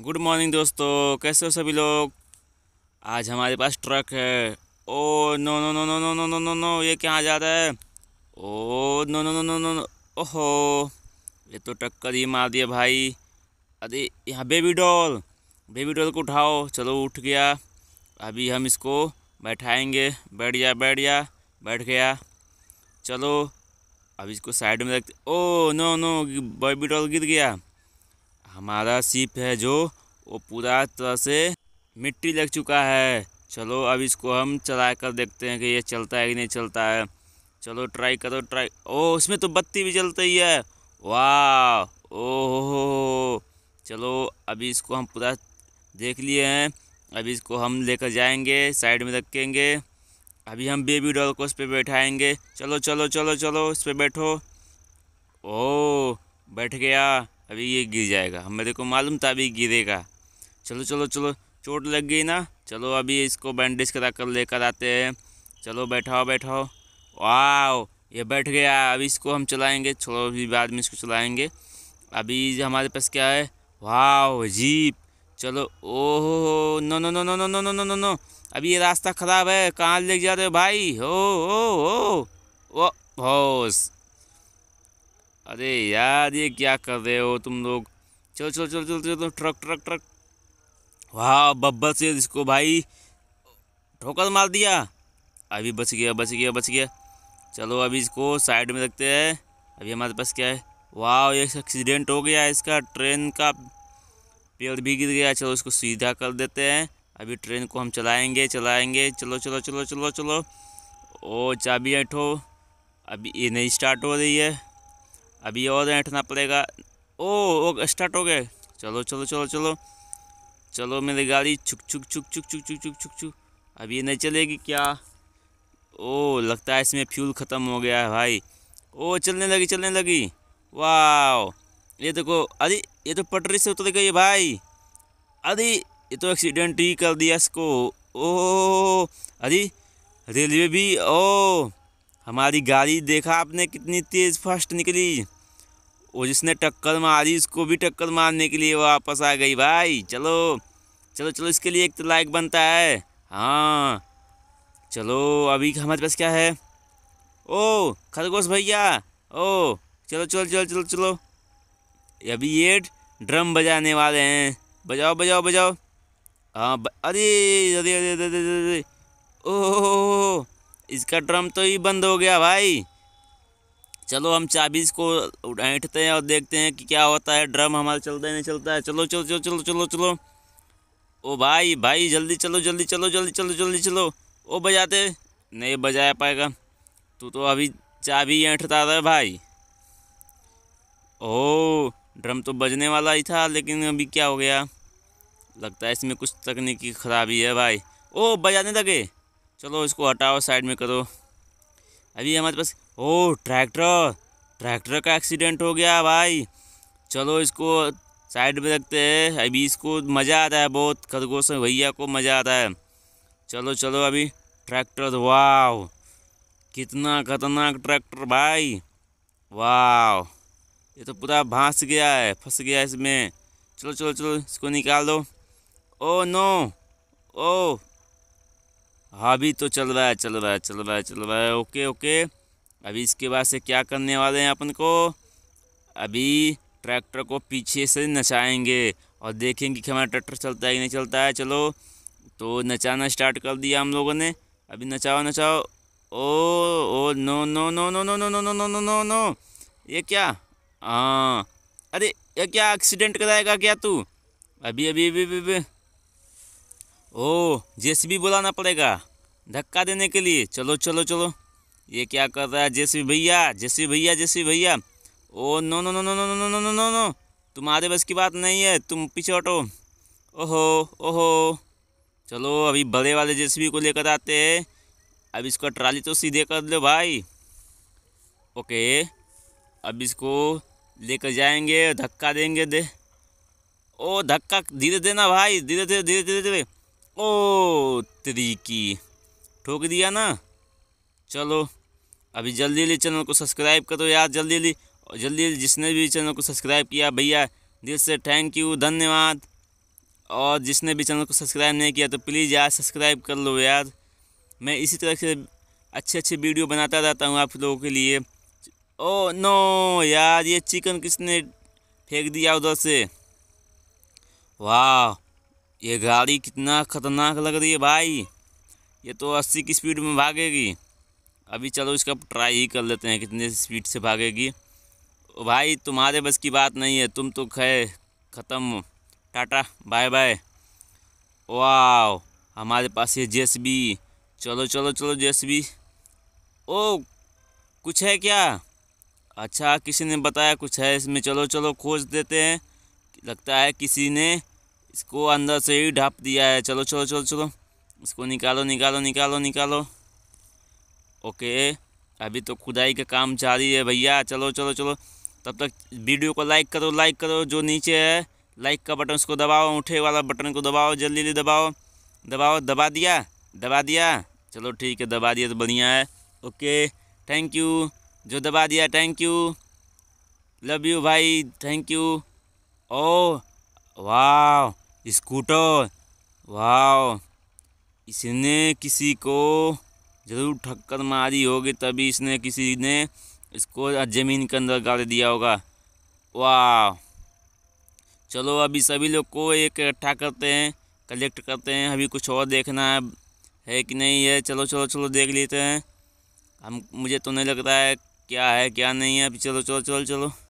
good morning दोस्तों कैसे हो सभी लोग आज हमारे पास ट्रक है oh no no no no no no no no no ये कहाँ जा रहा है oh no no no no no ओहो ये तो टक्कर ही मार दिया भाई अरे यहाँ बेबी डॉल बेबी डॉल को उठाओ चलो उठ गया अभी हम इसको बैठाएंगे बैठ गया बैठ गया बैठ गया चलो अब इसको साइड में रखते oh no no baby doll गिर गया हमारा सिप है जो वो पूरा तरह से मिट्टी लग चुका है चलो अब इसको हम चला कर देखते हैं कि ये चलता है कि नहीं चलता है चलो ट्राई करो ट्राई ओ इसमें तो बत्ती भी जलती ही है वाह ओहो चलो अभी इसको हम पूरा देख लिए हैं अभी इसको हम लेकर जाएंगे साइड में रखेंगे अभी हम बेबी डॉल को उस पर बैठाएँगे चलो चलो चलो चलो इस पर बैठो ओ बैठ गया अभी ये गिर जाएगा मेरे को मालूम था अभी गिरेगा चलो चलो चलो चोट लग गई ना चलो अभी इसको बैंडेज करा कर लेकर आते हैं चलो बैठाओ बैठाओ वाओ ये बैठ गया अभी इसको हम चलाएंगे छोड़ो अभी बाद में इसको चलाएंगे अभी हमारे पास क्या है वाह जीप चलो ओहो no no no no no no no no no no अभी ये रास्ता ख़राब है कहाँ ले जा रहे हो भाई हो ओ ओ ओ होश अरे यार ये क्या कर रहे हो तुम लोग चलो चलो चलो चलो चलो ट्रक ट्रक ट्रक वाह बब्बर से इसको भाई ठोकर मार दिया अभी बच गया बच गया बच गया चलो अभी इसको साइड में रखते हैं अभी हमारे पास क्या है वाह ये एक्सीडेंट हो गया इसका ट्रेन का पेड़ भी गिर गया चलो इसको सीधा कर देते हैं अभी ट्रेन को हम चलाएंगे चलाएंगे चलो चलो चलो चलो चलो ओ चाबी ऐठो अभी ये नहीं स्टार्ट हो रही है अभी और बैठना पड़ेगा ओ ओ स्टार्ट हो गया चलो चलो चलो चलो चलो मेरी गाड़ी छुक छुक छुक छुक छुक छुक छुक छुक छुक अब ये नहीं चलेगी क्या ओ लगता है इसमें फ्यूल ख़त्म हो गया है भाई ओ चलने लगी चलने लगी वाह ये देखो अरे ये तो पटरी से उतर गई भाई अरे ये तो एक्सीडेंट ही कर दिया इसको ओ अरे रेलवे भी ओ हमारी गाड़ी देखा आपने कितनी तेज़ फर्स्ट निकली और जिसने टक्कर मारी इसको भी टक्कर मारने के लिए वापस आ गई भाई चलो चलो चलो इसके लिए एक तो लाइक बनता है हाँ चलो अभी हमारे पास क्या है ओ खरगोश भैया ओ चलो चलो चलो चलो चलो अभी ये ड्रम बजाने वाले हैं बजाओ बजाओ बजाओ हाँ अरे अरे अरे अरे अरे ओह इसका ड्रम तो ही बंद हो गया भाई चलो हम चाबी को ऐंठते हैं और देखते हैं कि क्या होता है ड्रम हमारा चलता है नहीं चलता है चलो चलो चलो चलो चलो चलो ओ भाई भाई जल्दी चलो जल्दी चलो जल्दी चलो जल्दी चलो ओ बजाते नहीं बजाया पाएगा तू तो अभी चाबी ऐंठता था भाई ओ ड्रम तो बजने वाला ही था लेकिन अभी क्या हो गया लगता है इसमें कुछ तकनीकी ख़राबी है भाई ओ बजाने लगे चलो इसको हटाओ साइड में करो अभी हमारे पास ओ ट्रैक्टर ट्रैक्टर का एक्सीडेंट हो गया भाई चलो इसको साइड में रखते हैं अभी इसको मज़ा आता है बहुत खरगोश भैया को मज़ा आता है चलो चलो अभी ट्रैक्टर वाह कितना खतरनाक ट्रैक्टर भाई वाह ये तो पूरा भांस गया है फंस गया है इसमें चलो चलो चलो इसको निकाल दो ओ नो ओ हाँ अभी तो चल रहा है चल रहा है चल रहा है चल रहा है ओके ओके अभी इसके बाद से क्या करने वाले हैं अपन को अभी ट्रैक्टर को पीछे से नचाएंगे और देखेंगे कि हमारा ट्रैक्टर चलता है कि नहीं चलता है चलो तो नचाना स्टार्ट कर दिया हम लोगों ने अभी नचाओ नचाओ oh oh no no no no no no no no no no no no ये क्या हाँ अरे ये क्या एक्सीडेंट कराएगा क्या तू अभी अभी अभी अभी, अभी, अभी ओ जेसीबी बुलाना पड़ेगा धक्का देने के लिए चलो चलो चलो ये क्या कर रहा है जेसीबी भैया जेसीबी भैया जेसीबी भैया oh no no no no no no no no no no no तुम्हारे बस की बात नहीं है तुम पीछे हटो ओहो ओहो चलो अभी बड़े वाले जेसीबी को लेकर आते हैं अब इसका ट्राली तो सीधे कर लो भाई ओके अब इसको लेकर जाएंगे धक्का देंगे दे ओ धक्का धीरे देना भाई धीरे धीरे धीरे धीरे धीरे ओ तरीकी ठोक दिया ना चलो अभी जल्दी जल्दी चैनल को सब्सक्राइब करो यार जल्दी जल्दी और जल्दी जल्दी जिसने भी चैनल को सब्सक्राइब किया भैया दिल से थैंक यू धन्यवाद और जिसने भी चैनल को सब्सक्राइब नहीं किया तो प्लीज़ यार सब्सक्राइब कर लो यार मैं इसी तरह से अच्छे अच्छे वीडियो बनाता रहता हूँ आप लोगों के लिए ओ नो यार ये चिकन किसने फेंक दिया उधर से वाह ये गाड़ी कितना ख़तरनाक लग रही है भाई ये तो अस्सी की स्पीड में भागेगी अभी चलो इसका ट्राई ही कर लेते हैं कितने स्पीड से भागेगी भाई तुम्हारे बस की बात नहीं है तुम तो खे ख़त्म टाटा बाय बाय वाह हमारे पास ये जेस बी चलो चलो चलो जेस बी ओ कुछ है क्या अच्छा किसी ने बताया कुछ है इसमें चलो चलो खोज देते हैं लगता है किसी ने इसको अंदर से ही ढाप दिया है चलो चलो चलो चलो इसको निकालो निकालो निकालो निकालो ओके अभी तो खुदाई का काम जारी है भैया चलो चलो चलो तब तक वीडियो को लाइक करो लाइक करो जो नीचे है लाइक का बटन उसको दबाओ उठे वाला बटन को दबाओ जल्दी जल्दी दबाओ दबाओ दबा दिया दबा दिया चलो ठीक है दबा दिया तो बढ़िया है ओके थैंक यू जो दबा दिया थैंक यू लव यू भाई थैंक यू ओ वाह स्कूटर वाह इसने किसी को ज़रूर ठक्कर मारी होगी तभी इसने किसी ने इसको ज़मीन के अंदर गाड़ दिया होगा वाह चलो अभी सभी लोग को एक इकट्ठा करते हैं कलेक्ट करते हैं अभी कुछ और देखना है है कि नहीं है चलो चलो चलो देख लेते हैं हम मुझे तो नहीं लग रहा है क्या है क्या नहीं है अभी चलो चलो चलो चलो